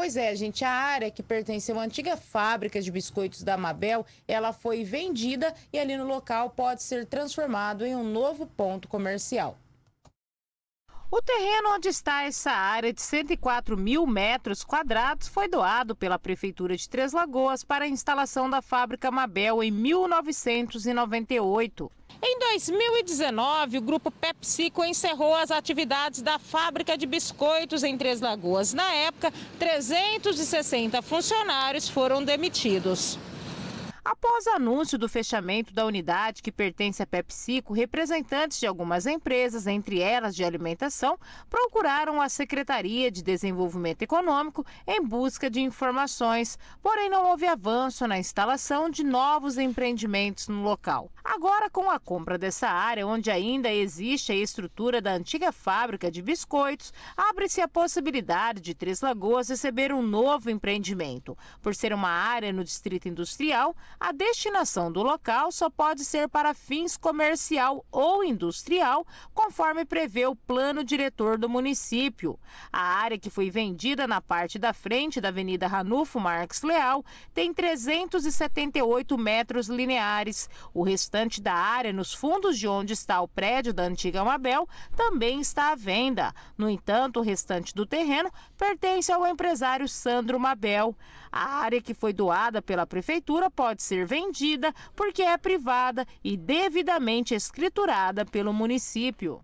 Pois é, gente, a área que pertenceu à antiga fábrica de biscoitos da Mabel, ela foi vendida e ali no local pode ser transformado em um novo ponto comercial. O terreno onde está essa área de 104 mil metros quadrados foi doado pela Prefeitura de Três Lagoas para a instalação da fábrica Mabel em 1998. Em 2019, o grupo PepsiCo encerrou as atividades da fábrica de biscoitos em Três Lagoas. Na época, 360 funcionários foram demitidos. Após anúncio do fechamento da unidade que pertence à PepsiCo, representantes de algumas empresas, entre elas de alimentação, procuraram a Secretaria de Desenvolvimento Econômico em busca de informações, porém não houve avanço na instalação de novos empreendimentos no local. Agora, com a compra dessa área, onde ainda existe a estrutura da antiga fábrica de biscoitos, abre-se a possibilidade de Três Lagoas receber um novo empreendimento. Por ser uma área no distrito industrial, a destinação do local só pode ser para fins comercial ou industrial, conforme prevê o plano diretor do município. A área que foi vendida na parte da frente da Avenida Ranulfo Marques Leal tem 378 metros lineares. O restante da área, nos fundos de onde está o prédio da antiga Mabel, também está à venda. No entanto, o restante do terreno pertence ao empresário Sandro Mabel. A área que foi doada pela prefeitura pode pode ser vendida porque é privada e devidamente escriturada pelo município.